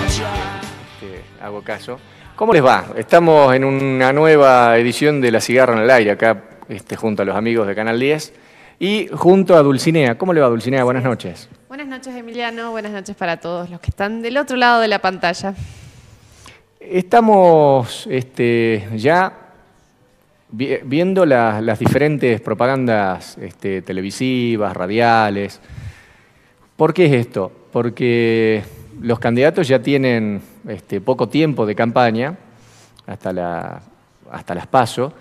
noche, este, hago caso. ¿Cómo les va? Estamos en una nueva edición de La Cigarra en el Aire, acá este, junto a los amigos de Canal 10 y junto a Dulcinea. ¿Cómo le va, Dulcinea? Buenas noches. Buenas noches, Emiliano. Buenas noches para todos los que están del otro lado de la pantalla. Estamos este, ya viendo las diferentes propagandas este, televisivas, radiales. ¿Por qué es esto? porque los candidatos ya tienen este, poco tiempo de campaña, hasta, las PASO,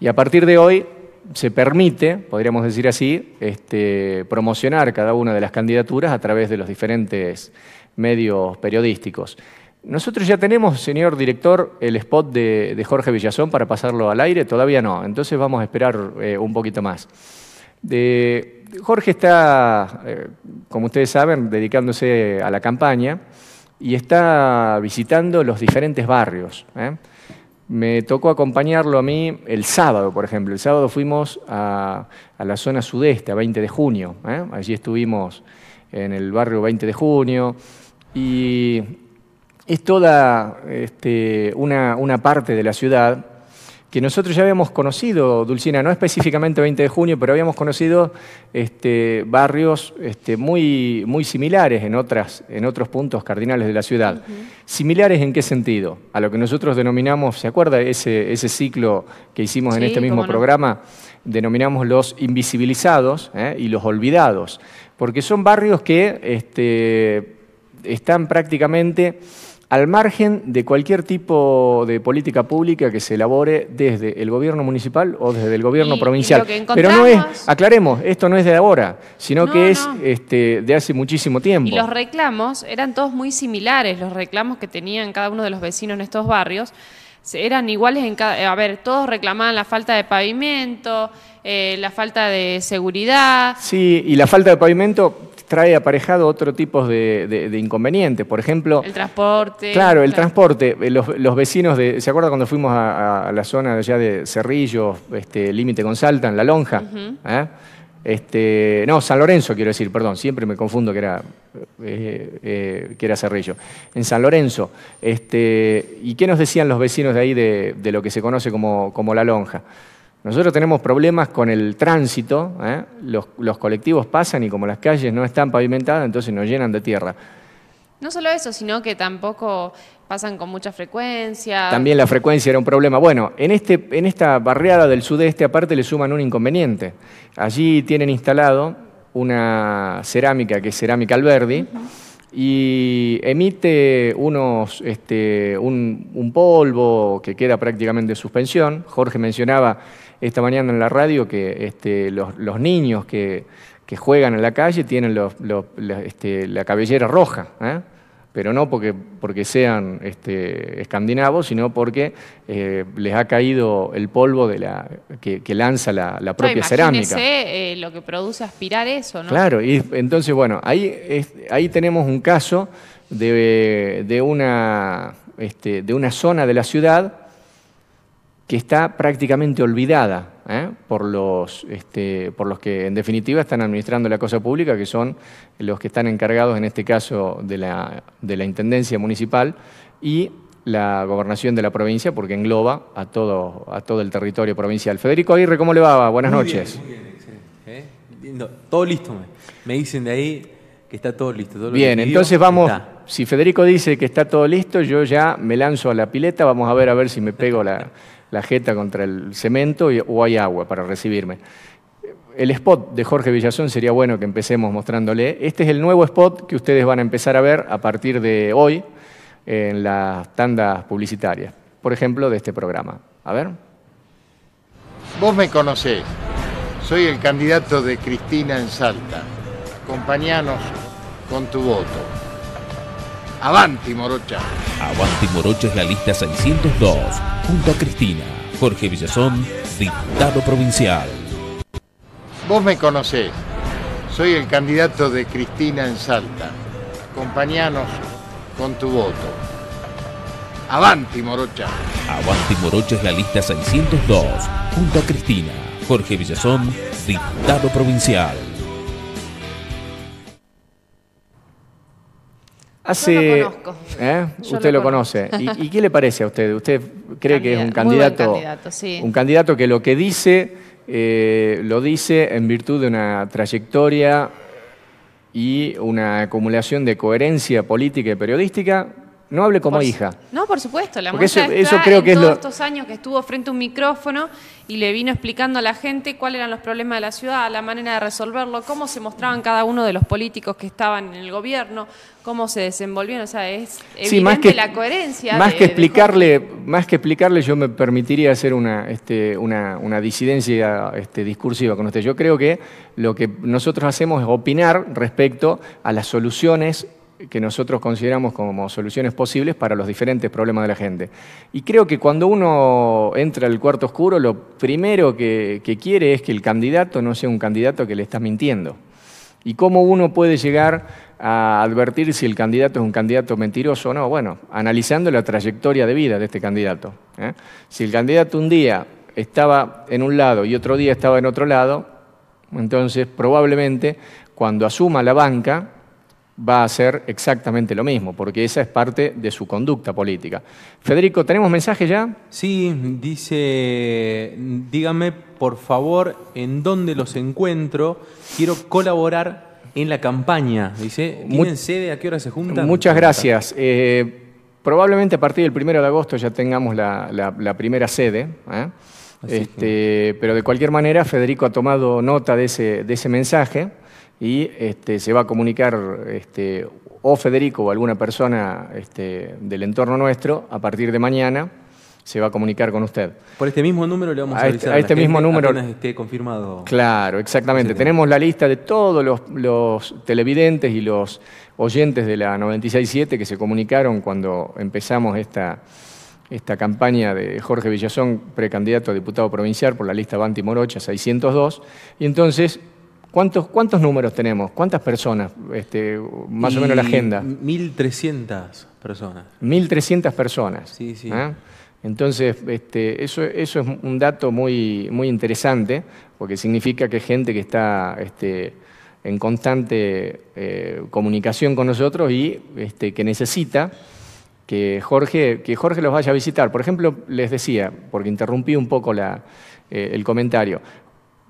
y a partir de hoy se permite, podríamos decir así, este, promocionar cada una de las candidaturas a través de los diferentes medios periodísticos. Nosotros ya tenemos, señor director, el spot de, Jorge Villazón para pasarlo al aire, todavía no, entonces vamos a esperar eh, un poquito más. Jorge está, eh, como ustedes saben, dedicándose a la campaña y está visitando los diferentes barrios. ¿eh? Me tocó acompañarlo a mí el sábado, por ejemplo. El sábado fuimos a, la zona sudeste, a 20 de junio. ¿eh? Allí estuvimos en el barrio 20 de junio y es toda este, una parte de la ciudad que nosotros ya habíamos conocido, Dulcina, no específicamente 20 de junio, pero habíamos conocido este, barrios este, muy, muy similares en, otras, en otros puntos cardinales de la ciudad. ¿Similares en qué sentido? A lo que nosotros denominamos, ¿se acuerda ese, ese ciclo que hicimos en este mismo programa? Denominamos los invisibilizados ¿eh? y los olvidados, porque son barrios que este, están prácticamente al margen de cualquier tipo de política pública que se elabore desde el gobierno municipal o desde el gobierno provincial. Pero no es, aclaremos, esto no es de ahora, sino que es este, de hace muchísimo tiempo. Y los reclamos eran todos muy similares, los reclamos que tenían cada uno de los vecinos en estos barrios eran iguales en cada... A ver, todos reclamaban la falta de pavimento, eh, la falta de seguridad. Sí, y la falta de pavimento trae aparejado otro tipo de, inconvenientes. Por ejemplo... El transporte. Claro, el transporte. Eh, los, vecinos de... ¿Se acuerda cuando fuimos a, la zona allá de Cerrillo, este, límite con Salta, en La Lonja? ¿Eh? Este, no, San Lorenzo quiero decir, perdón, siempre me confundo que era, eh, que era Cerrillo. En San Lorenzo. Este, ¿Y qué nos decían los vecinos de ahí de, de lo que se conoce como, como La Lonja? Nosotros tenemos problemas con el tránsito, ¿eh? los, colectivos pasan y como las calles no están pavimentadas, entonces nos llenan de tierra. No solo eso, sino que tampoco pasan con mucha frecuencia. También la frecuencia era un problema. Bueno, en, este, en esta barriada del sudeste aparte le suman un inconveniente. Allí tienen instalado una cerámica que es cerámica Alberdi y emite este, un, polvo que queda prácticamente en suspensión. Jorge mencionaba esta mañana en la radio que este, los, niños que, juegan en la calle tienen este, la cabellera roja. ¿eh? pero no porque, porque sean este, escandinavos, sino porque eh, les ha caído el polvo de la, que, lanza la, propia cerámica. Eh, lo que produce aspirar eso, Claro, y entonces, bueno, ahí, ahí tenemos un caso de, de, una, este, de una zona de la ciudad que está prácticamente olvidada ¿eh? por, los, este, por los que en definitiva están administrando la cosa pública, que son los que están encargados en este caso de la, de la Intendencia Municipal y la gobernación de la provincia, porque engloba a todo, a todo el territorio provincial. Federico Aguirre, ¿cómo le va? Buenas noches. muy bien, ¿eh? todo listo, me. dicen de ahí que está todo listo. bien, entonces vamos... si Federico dice que está todo listo, yo ya me lanzo a la pileta, vamos a ver a ver si me pego la, la jeta contra el cemento y, o hay agua para recibirme. El spot de Jorge Villazón sería bueno que empecemos mostrándole. Este es el nuevo spot que ustedes van a empezar a ver a partir de hoy en las tandas publicitarias, por ejemplo, de este programa. A ver. Vos me conocés. Soy el candidato de Cristina en Salta. Acompañanos con tu voto. Avanti Morocha. Avanti Morocha es la lista 602, junto a Cristina, Jorge Villazón, diputado provincial. Vos me conocés, soy el candidato de Cristina en Salta. compañanos con tu voto. Avanti Morocha. Avanti Morocha es la lista 602, junto a Cristina, Jorge Villazón, diputado provincial. Hace, ah, ¿Eh? lo conozco. usted lo, conoce. ¿Y, qué le parece a usted? ¿Usted cree que es un candidato, un candidato que lo que dice eh, lo dice en virtud de una trayectoria y una acumulación de coherencia política y periodística no hable como hija. No, por supuesto, la Porque eso, está creo que todos es lo... estos años que estuvo frente a un micrófono y le vino explicando a la gente cuáles eran los problemas de la ciudad, la manera de resolverlo, cómo se mostraban cada uno de los políticos que estaban en el gobierno, cómo se desenvolvieron, o sea, es evidente más que, la coherencia. Más que explicarle, más que explicarle, yo me permitiría hacer este, una, una, disidencia este, discursiva con usted. Yo creo que lo que nosotros hacemos es opinar respecto a las soluciones que nosotros consideramos como soluciones posibles para los diferentes problemas de la gente. Y creo que cuando uno entra al cuarto oscuro, lo primero que, quiere es que el candidato no sea un candidato que le está mintiendo. ¿Y cómo uno puede llegar a advertir si el candidato es un candidato mentiroso o no? Bueno, analizando la trayectoria de vida de este candidato. ¿eh? Si el candidato un día estaba en un lado y otro día estaba en otro lado, entonces probablemente cuando asuma la banca va a hacer exactamente lo mismo, porque esa es parte de su conducta política. Federico, ¿tenemos mensaje ya? Sí, dice, dígame por favor en dónde los encuentro, quiero colaborar en la campaña. Dice, ¿tienen sede? ¿A qué hora se juntan? Muchas gracias. Eh, probablemente a partir del 1 de agosto ya tengamos la, primera sede. ¿eh? Este, pero de cualquier manera, Federico ha tomado nota de ese, de ese mensaje y este, se va a comunicar este, o Federico o alguna persona este, del entorno nuestro a partir de mañana se va a comunicar con usted. Por este mismo número le vamos a, Este, este mismo número. esté confirmado. Claro, exactamente. Tenemos la lista de todos los, televidentes y los oyentes de la 96.7 que se comunicaron cuando empezamos esta, esta campaña de Jorge Villazón, precandidato a diputado provincial por la lista Banti Morocha 602. Y entonces ¿Cuántos, ¿Cuántos números tenemos? ¿Cuántas personas? Este, más o menos la agenda. 1.300 personas. 1.300 personas. Sí, sí. ¿Ah? Entonces, este, eso, eso es un dato muy, muy interesante, porque significa que gente que está este, en constante eh, comunicación con nosotros y que necesita que Jorge, que Jorge los vaya a visitar. Por ejemplo, les decía, porque interrumpí un poco eh, el comentario,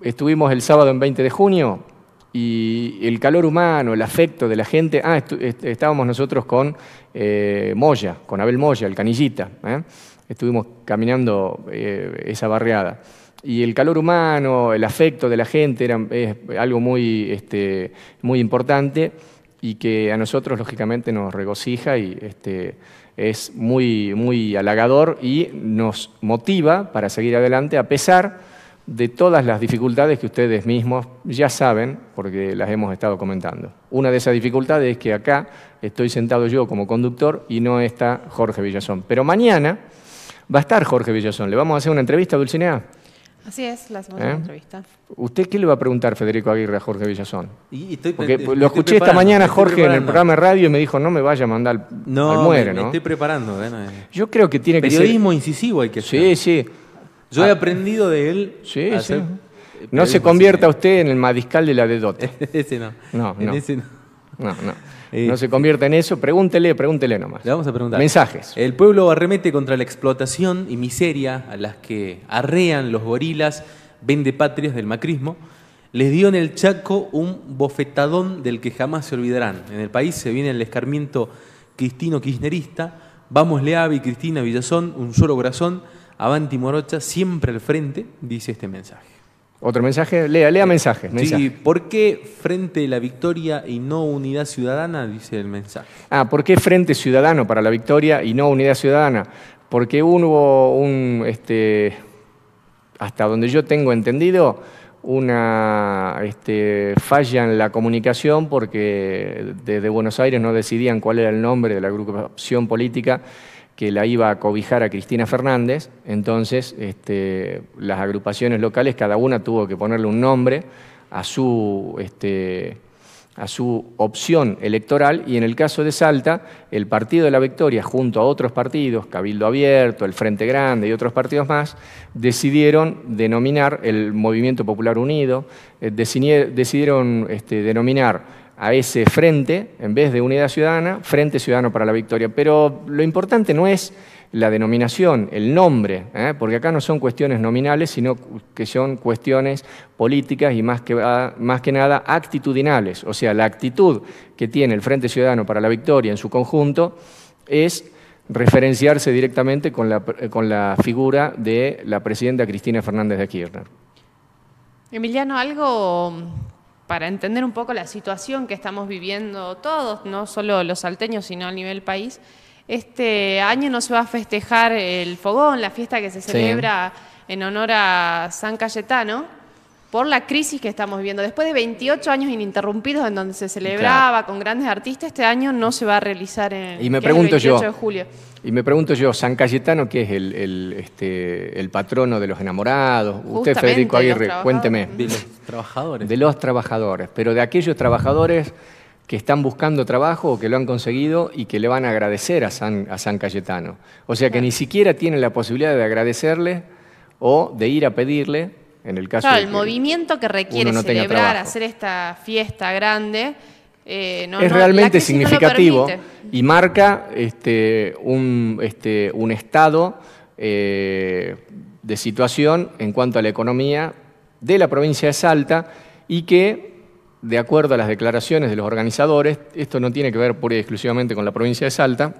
estuvimos el sábado en 20 de junio y el calor humano, el afecto de la gente, ah, estábamos nosotros con eh, Moya, con Abel Moya, el canillita, ¿eh? estuvimos caminando eh, esa barriada. Y el calor humano, el afecto de la gente era, es algo muy, este, muy importante y que a nosotros lógicamente nos regocija y este, es muy, muy halagador y nos motiva para seguir adelante a pesar de todas las dificultades que ustedes mismos ya saben, porque las hemos estado comentando. Una de esas dificultades es que acá estoy sentado yo como conductor y no está Jorge Villazón. Pero mañana va a estar Jorge Villazón. ¿Le vamos a hacer una entrevista, Dulcinea? Así es, la ¿Eh? segunda entrevista. ¿Usted qué le va a preguntar, Federico Aguirre, a Jorge Villazón? Porque lo escuché esta mañana Jorge en el programa de radio y me dijo, no me vaya a mandar al, muere, ¿no? Me estoy preparando. Eh. Yo creo que tiene Periodismo que incisivo hay que ser. Sí, sí. Yo he ah. aprendido de él. Sí, No se convierta usted en el madiscal de la dedote. ese no. No, no. ese no. No, no. Eh. no se convierta en eso. Pregúntele, pregúntele nomás. Le vamos a preguntar. Mensajes. El pueblo arremete contra la explotación y miseria a las que arrean los gorilas vende patrias del macrismo. Les dio en el Chaco un bofetadón del que jamás se olvidarán. En el país se viene el escarmiento cristino-kirchnerista. Vamos, Leavi, Cristina Villazón, un solo corazón Avanti Morocha, siempre al frente, dice este mensaje. Otro mensaje, lea, lea mensaje. Sí, ¿por qué Frente la Victoria y no Unidad Ciudadana? Dice el mensaje. Ah, ¿por qué Frente Ciudadano para la Victoria y no Unidad Ciudadana? Porque hubo un, este, hasta donde yo tengo entendido, una este, falla en la comunicación porque desde Buenos Aires no decidían cuál era el nombre de la agrupación política que la iba a cobijar a Cristina Fernández, entonces este, las agrupaciones locales, cada una tuvo que ponerle un nombre a su, este, a su opción electoral y en el caso de Salta, el Partido de la Victoria, junto a otros partidos, Cabildo Abierto, el Frente Grande y otros partidos más, decidieron denominar el Movimiento Popular Unido, eh, decidieron este, denominar a ese frente, en vez de unidad ciudadana, Frente Ciudadano para la Victoria. Pero lo importante no es la denominación, el nombre, ¿eh? porque acá no son cuestiones nominales, sino que son cuestiones políticas y más que, ah, más que nada actitudinales. O sea, la actitud que tiene el Frente Ciudadano para la Victoria en su conjunto es referenciarse directamente con la, eh, con la figura de la presidenta Cristina Fernández de Kirchner. Emiliano, algo para entender un poco la situación que estamos viviendo todos, no solo los salteños, sino a nivel país. Este año no se va a festejar el fogón, la fiesta que se celebra en honor a San Cayetano por la crisis que estamos viviendo. Después de 28 años ininterrumpidos en donde se celebraba con grandes artistas, este año no se va a realizar en y me pregunto el 28 de julio. Y me pregunto yo, San Cayetano, que es el, este, patrono de los enamorados, usted Federico Aguirre, cuénteme. De los trabajadores. De los trabajadores, pero de aquellos trabajadores que están buscando trabajo o que lo han conseguido y que le van a agradecer a San, a San Cayetano. O sea que ni siquiera tienen la posibilidad de agradecerle o de ir a pedirle el movimiento que requiere celebrar, hacer esta fiesta grande. Eh, no, es realmente significativo y marca este, este, un, estado eh, de situación en cuanto a la economía de la provincia de Salta y que, de acuerdo a las declaraciones de los organizadores, esto no tiene que ver pura y exclusivamente con la provincia de Salta,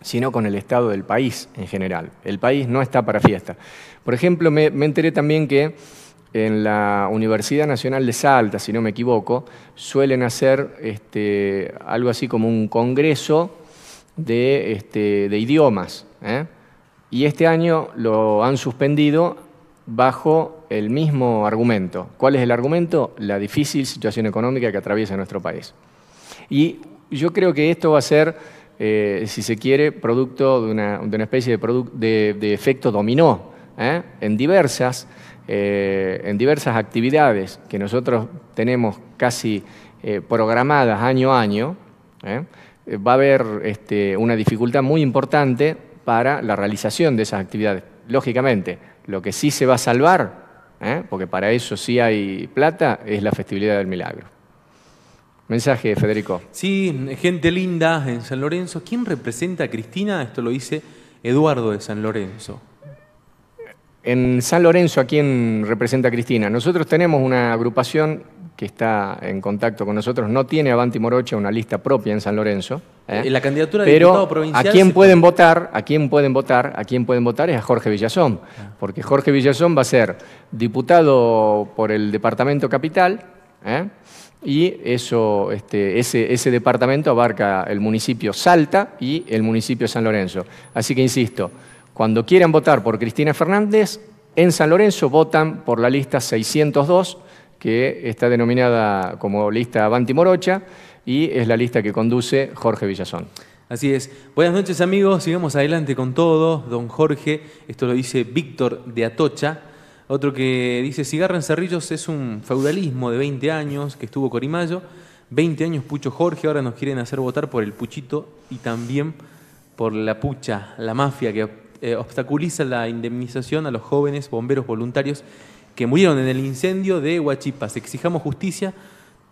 sino con el estado del país en general. El país no está para fiesta. Por ejemplo, me, enteré también que en la Universidad Nacional de Salta, si no me equivoco, suelen hacer este, algo así como un congreso de, este, idiomas. ¿eh? Y este año lo han suspendido bajo el mismo argumento. ¿Cuál es el argumento? La difícil situación económica que atraviesa nuestro país. Y yo creo que esto va a ser eh, si se quiere, producto de una, especie de, efecto dominó ¿eh? en, diversas, eh, en diversas actividades que nosotros tenemos casi programadas año a año. Va a haber este, una dificultad muy importante para la realización de esas actividades. Lógicamente, lo que sí se va a salvar, porque para eso sí hay plata, es la festividad del milagro. Mensaje, Federico. Sí, gente linda en San Lorenzo. ¿Quién representa a Cristina? Esto lo dice Eduardo de San Lorenzo. En San Lorenzo, ¿a quién representa a Cristina? Nosotros tenemos una agrupación que está en contacto con nosotros. No tiene Avanti Morocha una lista propia en San Lorenzo. ¿eh? Eh, la candidatura de Pero diputado provincial. A quién pueden votar, a quién pueden votar, a quién pueden votar es a Jorge Villazón. Ah. Porque Jorge Villazón va a ser diputado por el departamento capital. ¿eh? y eso, este, ese, departamento abarca el municipio Salta y el municipio San Lorenzo. Así que insisto, cuando quieran votar por Cristina Fernández, en San Lorenzo votan por la lista 602, que está denominada como lista Avanti Morocha, y es la lista que conduce Jorge Villazón. Así es. Buenas noches amigos, sigamos adelante con todo. Don Jorge, esto lo dice Víctor de Atocha, otro que dice, Cigarra en Cerrillos es un feudalismo de 20 años que estuvo Corimayo, 20 años Pucho Jorge, ahora nos quieren hacer votar por el Puchito y también por la pucha, la mafia que eh, obstaculiza la indemnización a los jóvenes bomberos voluntarios que murieron en el incendio de Huachipas. Exijamos justicia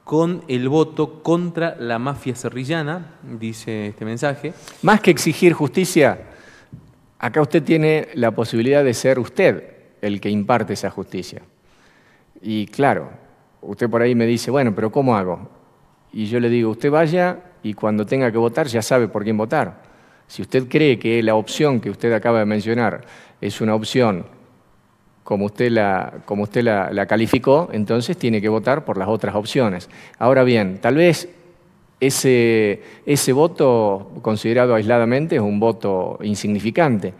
con el voto contra la mafia cerrillana, dice este mensaje. Más que exigir justicia, acá usted tiene la posibilidad de ser usted el que imparte esa justicia. Y claro, usted por ahí me dice, bueno, pero ¿cómo hago? Y yo le digo, usted vaya y cuando tenga que votar ya sabe por quién votar. Si usted cree que la opción que usted acaba de mencionar es una opción como usted, la, como usted la, calificó, entonces tiene que votar por las otras opciones. Ahora bien, tal vez ese, ese voto considerado aisladamente es un voto insignificante,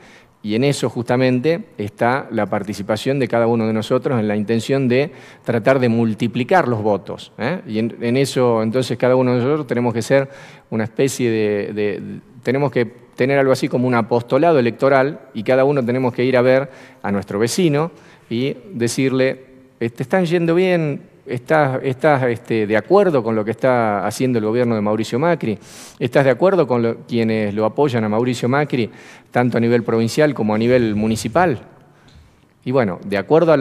y en eso justamente está la participación de cada uno de nosotros en la intención de tratar de multiplicar los votos. ¿eh? Y en, eso entonces cada uno de nosotros tenemos que ser una especie de, de, tenemos que tener algo así como un apostolado electoral y cada uno tenemos que ir a ver a nuestro vecino y decirle, te están yendo bien, ¿Estás, este, de acuerdo con lo que está haciendo el gobierno de Mauricio Macri? ¿Estás de acuerdo con quienes lo apoyan a Mauricio Macri, tanto a nivel provincial como a nivel municipal? Y bueno, de acuerdo a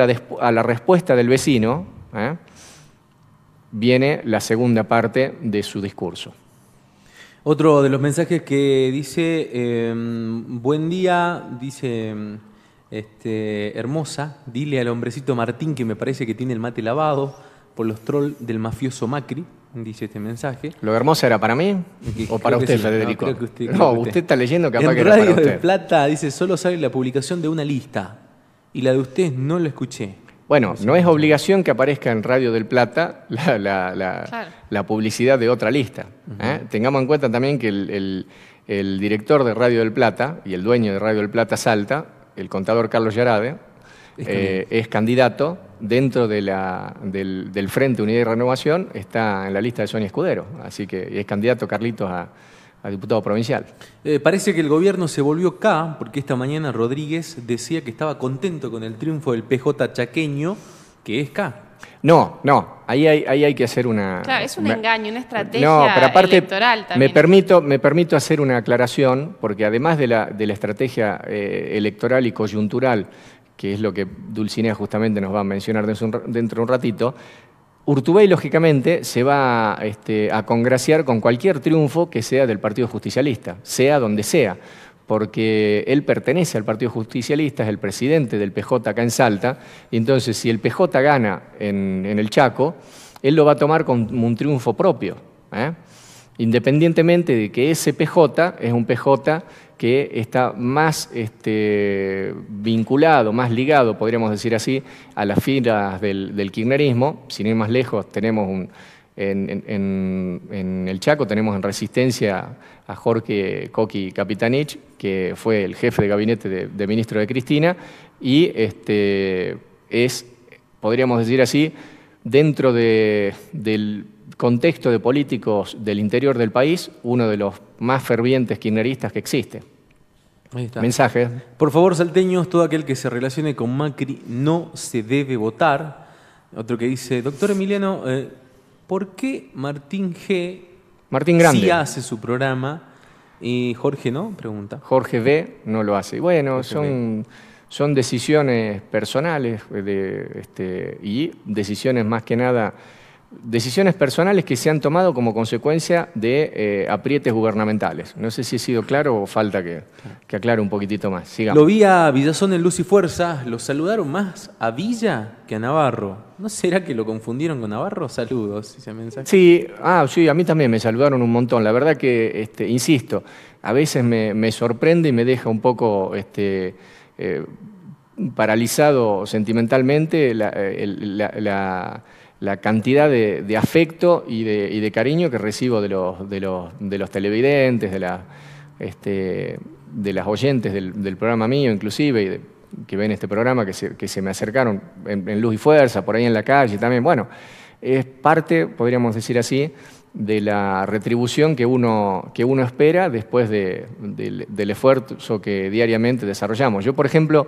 la, respuesta del vecino, ¿eh? viene la segunda parte de su discurso. Otro de los mensajes que dice, em, buen día, dice em, este, hermosa, dile al hombrecito Martín que me parece que tiene el mate lavado por los trolls del mafioso Macri, dice este mensaje. ¿Lo hermoso era para mí? ¿O para usted, Federico? No, usted, está leyendo capaz en que Radio era Plata dice, solo sale la publicación de una lista y la de usted no lo escuché. Bueno, no es obligación que aparezca en Radio del Plata la, publicidad de otra lista. ¿eh? Tengamos en cuenta también que el, el director de Radio del Plata y el dueño de Radio del Plata Salta, el contador Carlos Yarade, eh, es, candidato dentro del, Frente Unidad y Renovación, está en la lista de Sonia Escudero, así que es candidato Carlitos a, diputado provincial. Eh, parece que el gobierno se volvió K, porque esta mañana Rodríguez decía que estaba contento con el triunfo del PJ chaqueño, que es K. No, no, ahí hay, hay que hacer una... Claro, es un engaño, una estrategia electoral también. Me permito, me permito hacer una aclaración, porque además de la, estrategia eh, electoral y coyuntural que es lo que Dulcinea justamente nos va a mencionar dentro de un ratito, Urtubey, lógicamente, se va este, a congraciar con cualquier triunfo que sea del Partido Justicialista, sea donde sea, porque él pertenece al Partido Justicialista, es el presidente del PJ acá en Salta, y entonces si el PJ gana en, el Chaco, él lo va a tomar como un triunfo propio, ¿eh? independientemente de que ese PJ es un PJ que está más este, vinculado, más ligado, podríamos decir así, a las filas del, del kirchnerismo. Sin ir más lejos, tenemos en, el Chaco tenemos en resistencia a Jorge Coqui Capitanich, que fue el jefe de gabinete de, ministro de Cristina, y este, es, podríamos decir así, dentro de, del contexto de políticos del interior del país, uno de los más fervientes kirchneristas que existe. Ahí Mensaje. Por favor, salteños, todo aquel que se relacione con Macri no se debe votar. Otro que dice, doctor Emiliano, eh, ¿por qué Martín G. Martín Grande. Sí hace su programa y Jorge no? Pregunta. Jorge B. no lo hace. Bueno, son... son decisiones personales eh, de, este, y decisiones más que nada decisiones personales que se han tomado como consecuencia de eh, aprietes gubernamentales. No sé si he sido claro o falta que, aclare un poquitito más. Lo vi a Villazón en Luz y Fuerza, lo saludaron más a Villa que a Navarro. ¿No será que lo confundieron con Navarro? Saludos, ah, Sí, a mí también me saludaron un montón. La verdad que, este, insisto, a veces me, sorprende y me deja un poco... Este, eh, paralizado sentimentalmente la eh, la cantidad de, afecto y de, cariño que recibo de los, los, de los televidentes, de, la, este, de las oyentes del, programa mío inclusive, y que ven este programa, que se, me acercaron en, luz y fuerza, por ahí en la calle también. Bueno, es parte, podríamos decir así, de la retribución que uno, que uno espera después del, del esfuerzo que diariamente desarrollamos. Yo, por ejemplo,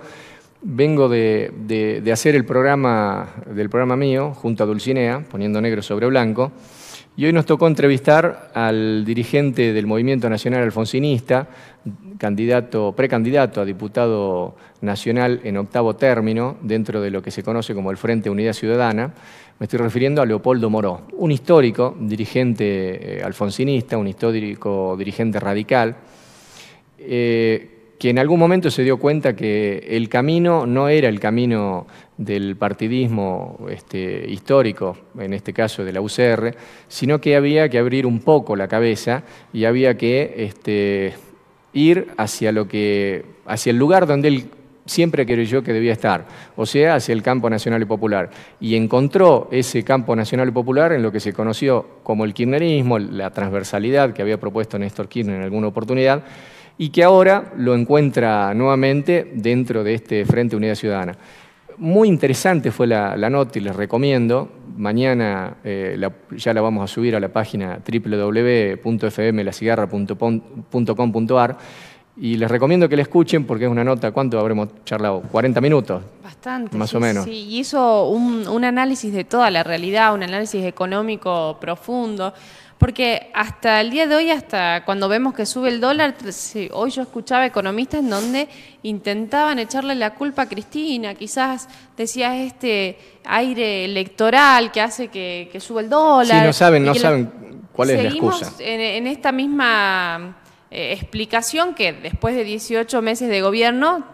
Vengo de, hacer el programa, del programa mío, junto a Dulcinea, poniendo negro sobre blanco, y hoy nos tocó entrevistar al dirigente del Movimiento Nacional Alfonsinista, candidato, precandidato a diputado nacional en octavo término, dentro de lo que se conoce como el Frente Unidad Ciudadana. Me estoy refiriendo a Leopoldo Moró, un histórico dirigente eh, alfonsinista, un histórico dirigente radical, eh, que en algún momento se dio cuenta que el camino no era el camino del partidismo este, histórico, en este caso de la UCR, sino que había que abrir un poco la cabeza y había que este, ir hacia, lo que, hacia el lugar donde él siempre creyó que debía estar, o sea, hacia el campo nacional y popular. Y encontró ese campo nacional y popular en lo que se conoció como el kirchnerismo, la transversalidad que había propuesto Néstor Kirchner en alguna oportunidad, y que ahora lo encuentra nuevamente dentro de este Frente Unidad Ciudadana. Muy interesante fue la, nota y les recomiendo. Mañana eh, ya la vamos a subir a la página www.fmlacigarra.com.ar y les recomiendo que la escuchen porque es una nota, ¿cuánto habremos charlado? 40 minutos. Bastante. Más o menos. Sí, y hizo un análisis de toda la realidad, un análisis económico profundo. Porque hasta el día de hoy, hasta cuando vemos que sube el dólar, hoy yo escuchaba economistas en donde intentaban echarle la culpa a Cristina, quizás decía este aire electoral que hace que, sube el dólar. Sí, no saben, no saben cuál es la excusa. En, esta misma eh, explicación que después de 18 meses de gobierno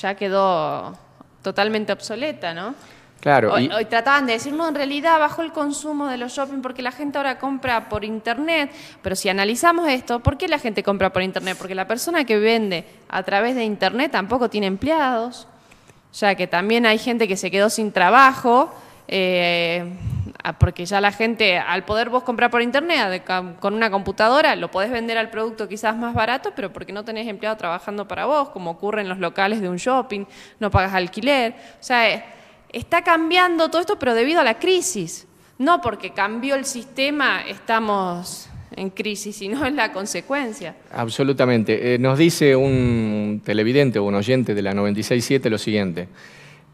ya quedó totalmente obsoleta, ¿no? Claro. Hoy, trataban de decir, no, en realidad bajó el consumo de los shopping porque la gente ahora compra por internet, pero si analizamos esto, ¿por qué la gente compra por internet? Porque la persona que vende a través de internet tampoco tiene empleados, ya que también hay gente que se quedó sin trabajo, eh, porque ya la gente, al poder vos comprar por internet con una computadora, lo podés vender al producto quizás más barato, pero porque no tenés empleado trabajando para vos, como ocurre en los locales de un shopping, no pagas alquiler, o sea... Eh, está cambiando todo esto, pero debido a la crisis. No porque cambió el sistema estamos en crisis, sino es la consecuencia. Absolutamente. Eh, nos dice un televidente o un oyente de la 96.7 lo siguiente.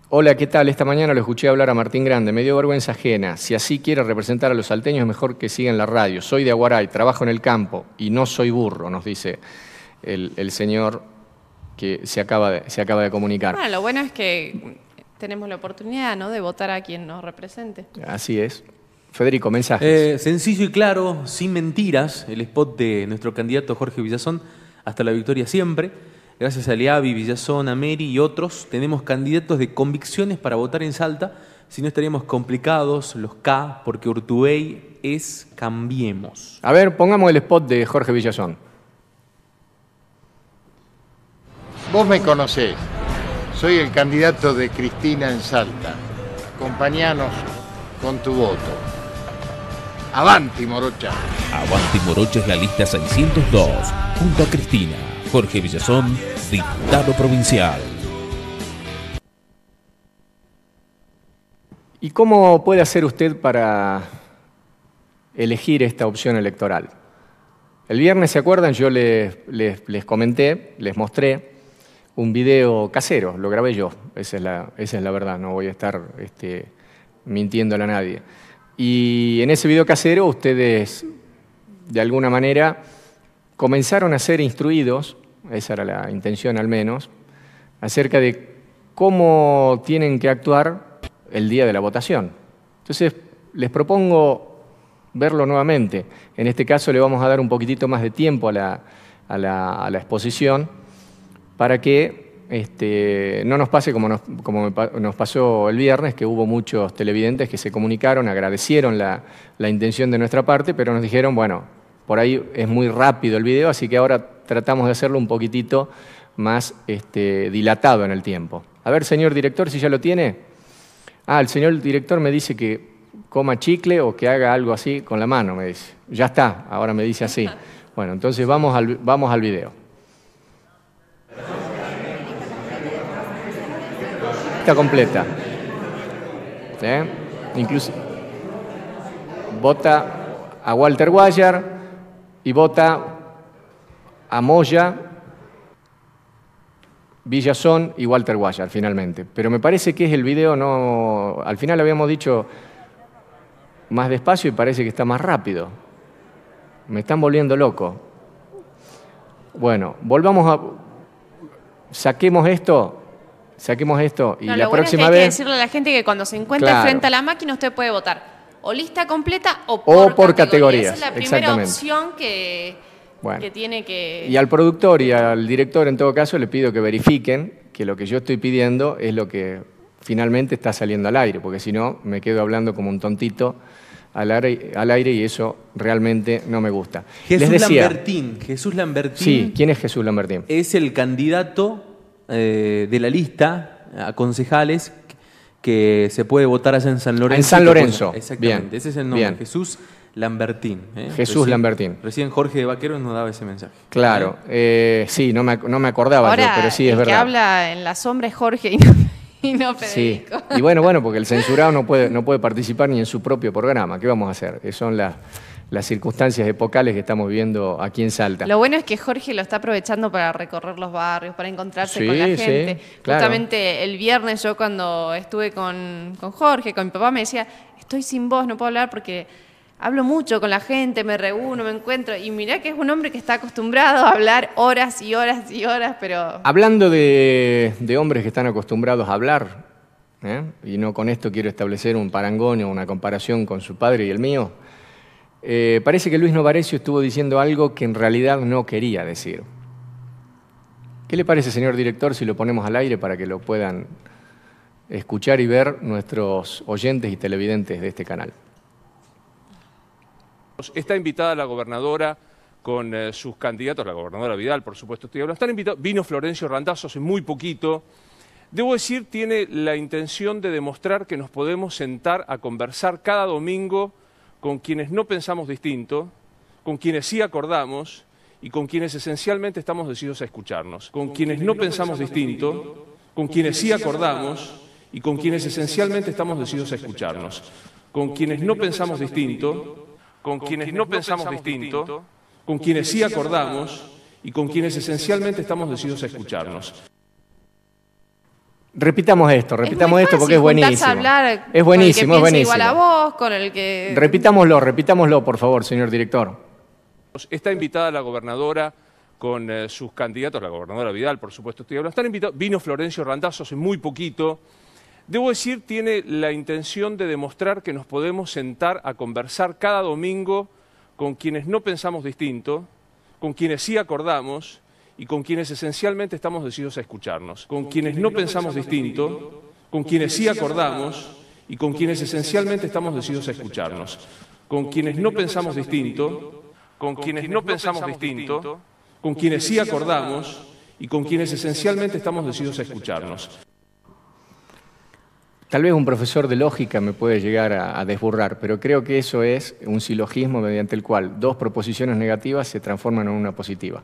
Hola, ¿qué tal? Esta mañana lo escuché hablar a Martín Grande, me dio vergüenza ajena. Si así quiere representar a los salteños, mejor que siga en la radio. Soy de Aguaray, trabajo en el campo y no soy burro, nos dice el, señor que se acaba de, se acaba de comunicar. Bueno, lo bueno es que tenemos la oportunidad ¿no? de votar a quien nos represente. Así es. Federico, mensajes. Eh, sencillo y claro, sin mentiras, el spot de nuestro candidato Jorge Villazón, hasta la victoria siempre. Gracias a Leavi, Villazón, Ameri y otros, tenemos candidatos de convicciones para votar en Salta, si no estaríamos complicados los K, porque Urtubey es Cambiemos. A ver, pongamos el spot de Jorge Villazón. Vos me conocés. Soy el candidato de Cristina en Salta. Acompañanos con tu voto. Avanti Morocha. Avanti Morocha es la lista 602, junto a Cristina, Jorge Villazón, diputado provincial. ¿Y cómo puede hacer usted para elegir esta opción electoral? El viernes, ¿se acuerdan? Yo les, les comenté, les mostré un video casero, lo grabé yo, esa es la, verdad, no voy a estar este, a nadie. Y en ese video casero ustedes, de alguna manera, comenzaron a ser instruidos, esa era la intención al menos, acerca de cómo tienen que actuar el día de la votación. Entonces, les propongo verlo nuevamente. En este caso le vamos a dar un poquitito más de tiempo a la, a la exposición para que este, no nos pase como, nos, pasó el viernes, que hubo muchos televidentes que se comunicaron, agradecieron la, intención de nuestra parte, pero nos dijeron, bueno, por ahí es muy rápido el video, así que ahora tratamos de hacerlo un poquitito más este, dilatado en el tiempo. A ver, señor director, si ya lo tiene. Ah, el señor director me dice que coma chicle o que haga algo así con la mano, me dice. Ya está, ahora me dice así. Bueno, entonces vamos al, vamos al video. Está completa. ¿Eh? Incluso vota a Walter Guayar y vota a Moya, Villazón y Walter Guayar finalmente. Pero me parece que es el video, no. Al final habíamos dicho más despacio y parece que está más rápido. Me están volviendo loco. Bueno, volvamos a, saquemos esto, saquemos esto y la próxima bueno es que vez... Hay que decirle a la gente que cuando se encuentra frente a la máquina usted puede votar o lista completa o por, categorías. Esa es la primera opción que, que tiene que... Y al productor y al director en todo caso le pido que verifiquen que lo que yo estoy pidiendo es lo que finalmente está saliendo al aire, porque si no me quedo hablando como un tontito al aire, al aire y eso realmente no me gusta. Jesús Lambertín. Jesús Lambertín. Sí, ¿quién es Jesús Lambertín? Es el candidato eh, de la lista a concejales que se puede votar allá en San Lorenzo. En San Lorenzo. Exactamente, ese es el nombre. Jesús Lambertín. ¿eh? Jesús Lambertín. Recién Jorge de Vaqueros nos daba ese mensaje. Claro, ¿Eh? sí, no me, no me acordaba pero sí es verdad. que habla en la sombra Jorge y Y no Federico. Sí. Y bueno, bueno, porque el censurado no puede, no puede participar ni en su propio programa. ¿Qué vamos a hacer? Eh, son las las circunstancias epocales que estamos viviendo aquí en Salta. Lo bueno es que Jorge lo está aprovechando para recorrer los barrios, para encontrarse con la gente. Sí, Justamente el viernes yo cuando estuve con, con Jorge, con mi papá, me decía, estoy sin voz, no puedo hablar porque hablo mucho con la gente, me reúno, me encuentro, y mirá que es un hombre que está acostumbrado a hablar horas y horas y horas, pero... Hablando de, hombres que están acostumbrados a hablar, ¿eh? y no con esto quiero establecer un parangón o una comparación con su padre y el mío, eh, parece que Luis Novarecio estuvo diciendo algo que en realidad no quería decir. ¿Qué le parece, señor director, si lo ponemos al aire para que lo puedan escuchar y ver nuestros oyentes y televidentes de este canal? Está invitada la gobernadora con eh, sus candidatos, la gobernadora Vidal, por supuesto, estoy hablando. Están invitados, vino Florencio Randazzo hace muy poquito. Debo decir, tiene la intención de demostrar que nos podemos sentar a conversar cada domingo con quienes no pensamos distinto, con quienes sí acordamos y con quienes esencialmente estamos decididos a escucharnos, con, quienes, no pensamos, distinto, con, quienes, sí acordamos y con, quienes esencialmente estamos decididos a escucharnos, con quienes no pensamos distinto con, quienes, no pensamos, distinto, con quienes sí acordamos y con quienes esencialmente estamos decididos a escucharnos. Repitamos esto, repitamos esto porque es buenísimo. es buenísimo, es buenísimo. Igual a con el que... Repitámoslo, repitámoslo, por favor, señor director. Está invitada la gobernadora con eh, sus candidatos, la gobernadora Vidal, por supuesto, estoy hablando. Están vino Florencio Randazzo hace muy poquito, debo decir, tiene la intención de demostrar que nos podemos sentar a conversar cada domingo con quienes no pensamos distinto, con quienes sí acordamos y con quienes esencialmente estamos decididos a escucharnos, con, quienes, no pensamos, distinto, con, quienes, sí acordamos y con, quienes, esencialmente estamos decididos a escucharnos, con quienes, no pensamos distinto, con quienes no pensamos distinto, con quienes sí acordamos y con quienes esencialmente estamos decididos a escucharnos. Tal vez un profesor de lógica me puede llegar a, desburrar, pero creo que eso es un silogismo mediante el cual dos proposiciones negativas se transforman en una positiva.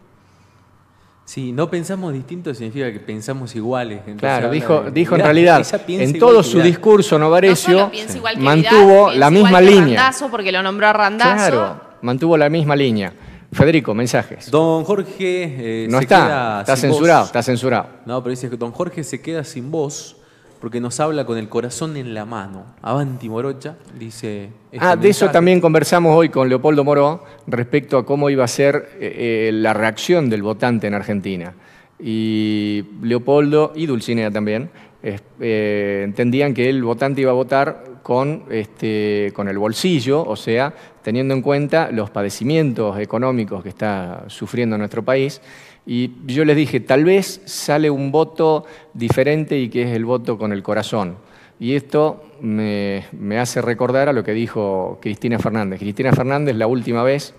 Si no pensamos distinto significa que pensamos iguales. claro, dijo, dijo en realidad, en todo su discurso Novarecio mantuvo la misma línea. porque lo nombró Claro, mantuvo la misma línea. Federico, mensajes. Don Jorge eh, no se está, queda está censurado, está censurado. No, pero dice que Don Jorge se queda sin voz porque nos habla con el corazón en la mano. Avanti Morocha dice... Este ah, de eso también conversamos hoy con Leopoldo Moro respecto a cómo iba a ser eh, eh, la reacción del votante en Argentina. Y Leopoldo y Dulcinea también eh, entendían que el votante iba a votar con, este, con el bolsillo, o sea, teniendo en cuenta los padecimientos económicos que está sufriendo nuestro país y yo les dije, tal vez sale un voto diferente y que es el voto con el corazón. Y esto me, hace recordar a lo que dijo Cristina Fernández. Cristina Fernández la última vez,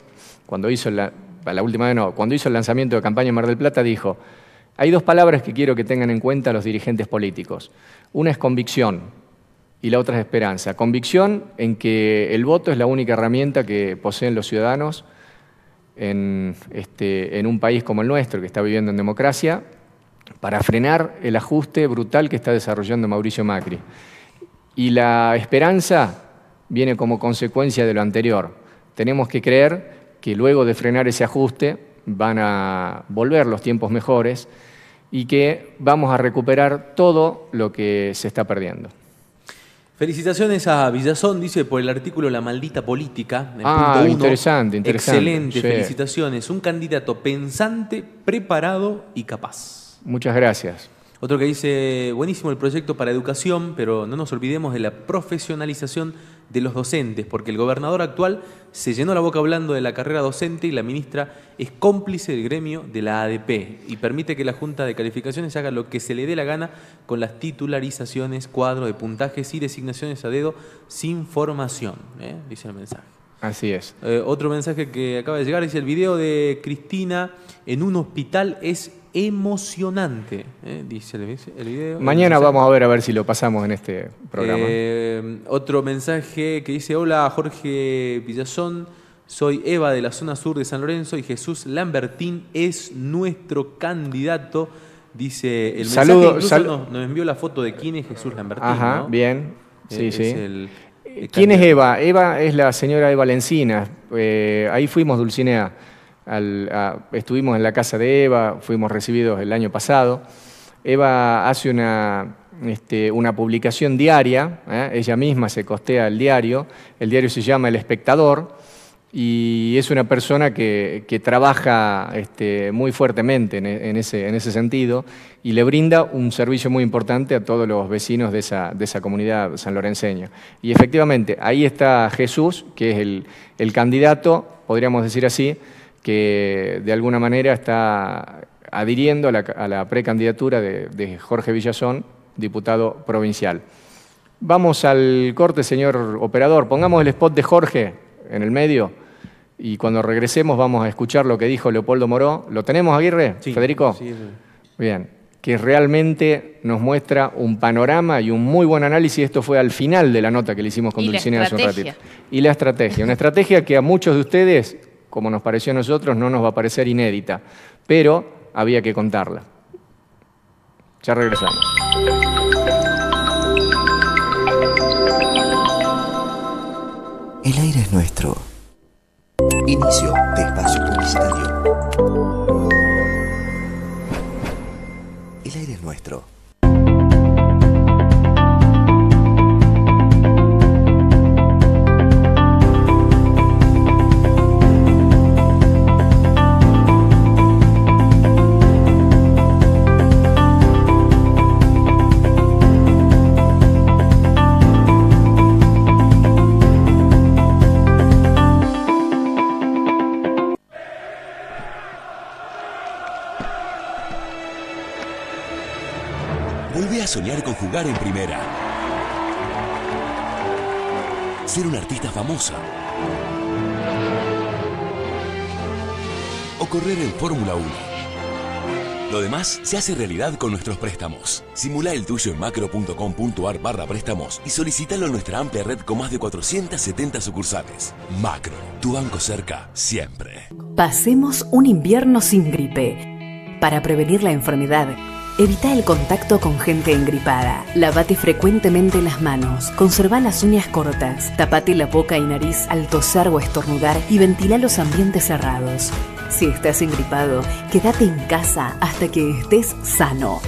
cuando hizo la, no, cuando hizo el lanzamiento de campaña en Mar del Plata dijo, hay dos palabras que quiero que tengan en cuenta los dirigentes políticos. Una es convicción y la otra es esperanza. Convicción en que el voto es la única herramienta que poseen los ciudadanos este, en, un país como el nuestro, que está viviendo en democracia, para frenar el ajuste brutal que está desarrollando Mauricio Macri. Y la esperanza viene como consecuencia de lo anterior. Tenemos que creer que luego de frenar ese ajuste van a volver los tiempos mejores y que vamos a recuperar todo lo que se está perdiendo. Felicitaciones a Villazón, dice, por el artículo La maldita política. ah, interesante, interesante. Excelente, felicitaciones. Un candidato pensante, preparado y capaz. Muchas gracias. Otro que dice, buenísimo el proyecto para educación, pero no nos olvidemos de la profesionalización de los docentes, porque el gobernador actual se llenó la boca hablando de la carrera docente y la ministra es cómplice del gremio de la ADP y permite que la Junta de Calificaciones haga lo que se le dé la gana con las titularizaciones, cuadro de puntajes y designaciones a dedo sin formación, ¿eh? dice el mensaje. Así es. Eh, otro mensaje que acaba de llegar dice el video de Cristina en un hospital es emocionante, ¿eh? dice el, video. Mañana vamos a ver a ver si lo pasamos en este programa. Eh, otro mensaje que dice, hola Jorge Villazón, soy Eva de la zona sur de San Lorenzo y Jesús Lambertín es nuestro candidato, dice el mensaje. Saludo, nos, envió la foto de quién es Jesús Lambertín. Ajá, bien, eh, sí, sí. ¿Quién es Eva? Eva es la señora de Valencina, ahí fuimos Dulcinea estuvimos en la casa de Eva, fuimos recibidos el año pasado. Eva hace una, este, una publicación diaria, ¿eh? ella misma se costea el diario, el diario se llama El Espectador y es una persona que, que trabaja este, muy fuertemente e, en, ese, en, ese, sentido y le brinda un servicio muy importante a todos los vecinos de esa, de esa comunidad sanlorenseña. Y efectivamente, ahí está Jesús, que es el, el candidato, podríamos decir así, que de alguna manera está adhiriendo a la, precandidatura de, Jorge Villazón, diputado provincial. Vamos al corte, señor operador. Pongamos el spot de Jorge en el medio y cuando regresemos vamos a escuchar lo que dijo Leopoldo Moró. ¿Lo tenemos, Aguirre? Federico. sí. Bien. Que realmente nos muestra un panorama y un muy buen análisis. Esto fue al final de la nota que le hicimos con Dulcinea hace un ratito. Y la estrategia. Una estrategia que a muchos de ustedes como nos pareció a nosotros, no nos va a parecer inédita, pero había que contarla. Ya regresamos. El aire es nuestro. Inicio de espacio publicitario. El aire es nuestro. en primera. Ser un artista famosa. O correr en Fórmula 1. Lo demás se hace realidad con nuestros préstamos. Simula el tuyo en macro.com.ar barra préstamos y solicítalo en nuestra amplia red con más de 470 sucursales. Macro, tu banco cerca, siempre. Pasemos un invierno sin gripe. Para prevenir la enfermedad, Evita el contacto con gente engripada. Lavate frecuentemente las manos. Conserva las uñas cortas. Tapate la boca y nariz al toser o estornudar y ventila los ambientes cerrados. Si estás engripado, quédate en casa hasta que estés sano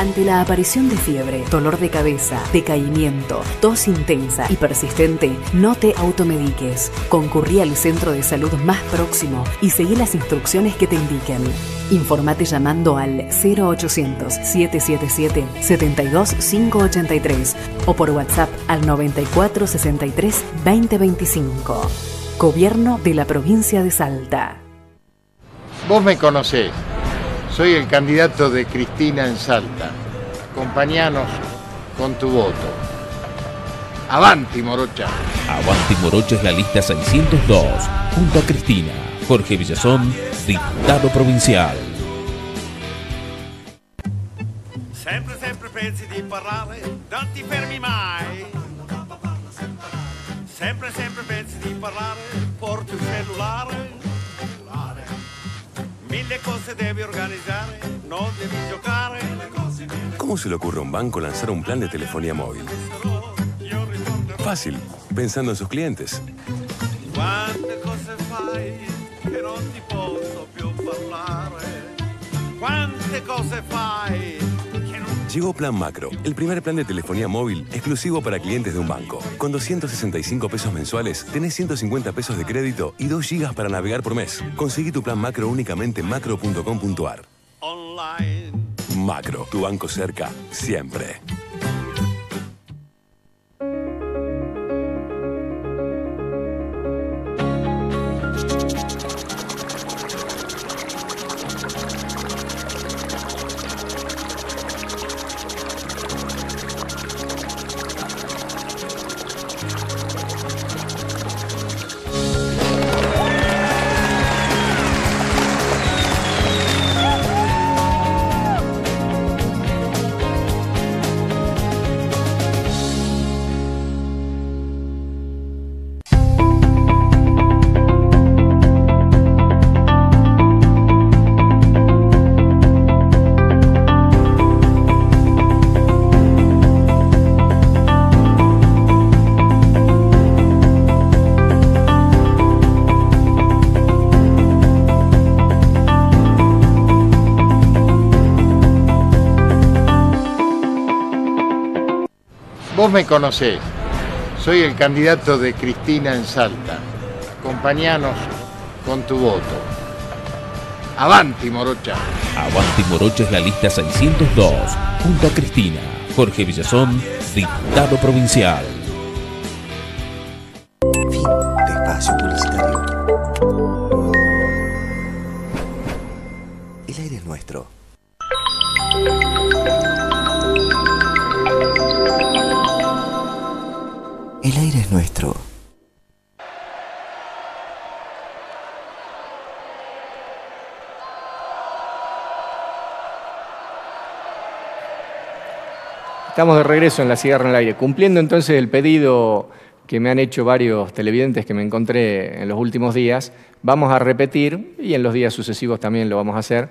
ante la aparición de fiebre, dolor de cabeza, decaimiento, tos intensa y persistente, no te automediques. Concurrí al centro de salud más próximo y seguí las instrucciones que te indiquen. Informate llamando al 0800-777-72583 o por WhatsApp al 9463-2025. Gobierno de la provincia de Salta. Vos me conocés soy el candidato de Cristina en Salta. Acompañanos con tu voto. Avanti Morocha. Avanti Morocha es la lista 602, junto a Cristina, Jorge Villazón, diputado provincial. Siempre, siempre Siempre, siempre Eh, ¿Cómo se le ocurre a un banco lanzar un plan de telefonía móvil? Fácil, pensando en sus clientes. ¿Cuántas cosas Llegó Plan Macro, el primer plan de telefonía móvil exclusivo para clientes de un banco. Con 265 pesos mensuales, tenés 150 pesos de crédito y 2 gigas para navegar por mes. Conseguí tu plan macro únicamente en macro.com.ar. Macro, tu banco cerca, siempre. me conoces, Soy el candidato de Cristina en Salta. Acompañanos con tu voto. Avanti Morocha. Avanti Morocha es la lista 602. Junto a Cristina, Jorge Villazón, diputado provincial. Estamos de regreso en la cigarra en el aire, cumpliendo entonces el pedido que me han hecho varios televidentes que me encontré en los últimos días, vamos a repetir, y en los días sucesivos también lo vamos a hacer,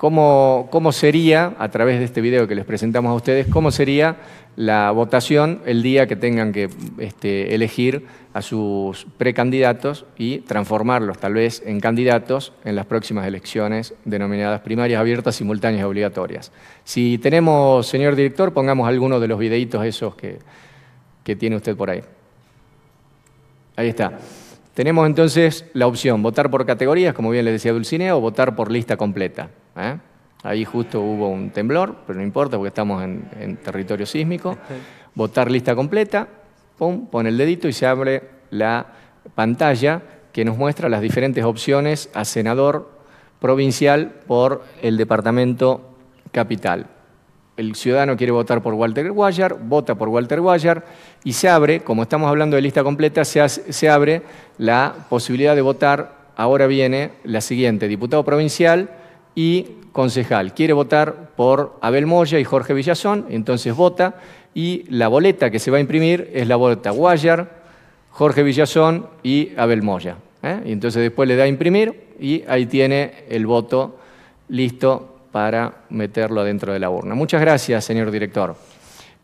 cómo, sería, a través de este video que les presentamos a ustedes, cómo sería la votación el día que tengan que este, elegir a sus precandidatos y transformarlos tal vez en candidatos en las próximas elecciones denominadas primarias abiertas, simultáneas y obligatorias. Si tenemos, señor director, pongamos algunos de los videitos esos que, que tiene usted por ahí. Ahí está. Tenemos entonces la opción votar por categorías, como bien le decía Dulcinea, o votar por lista completa. ¿eh? Ahí justo hubo un temblor, pero no importa porque estamos en, territorio sísmico. Este. Votar lista completa, pum, pone el dedito y se abre la pantalla que nos muestra las diferentes opciones a senador provincial por el departamento capital el ciudadano quiere votar por Walter Guayar, vota por Walter Guayar y se abre, como estamos hablando de lista completa, se, abre la posibilidad de votar. Ahora viene la siguiente, diputado provincial y concejal. Quiere votar por Abel Moya y Jorge Villazón, entonces vota y la boleta que se va a imprimir es la boleta Guayar, Jorge Villazón y Abel Moya. ¿eh? Y entonces después le da a imprimir y ahí tiene el voto listo para meterlo dentro de la urna. Muchas gracias, señor director.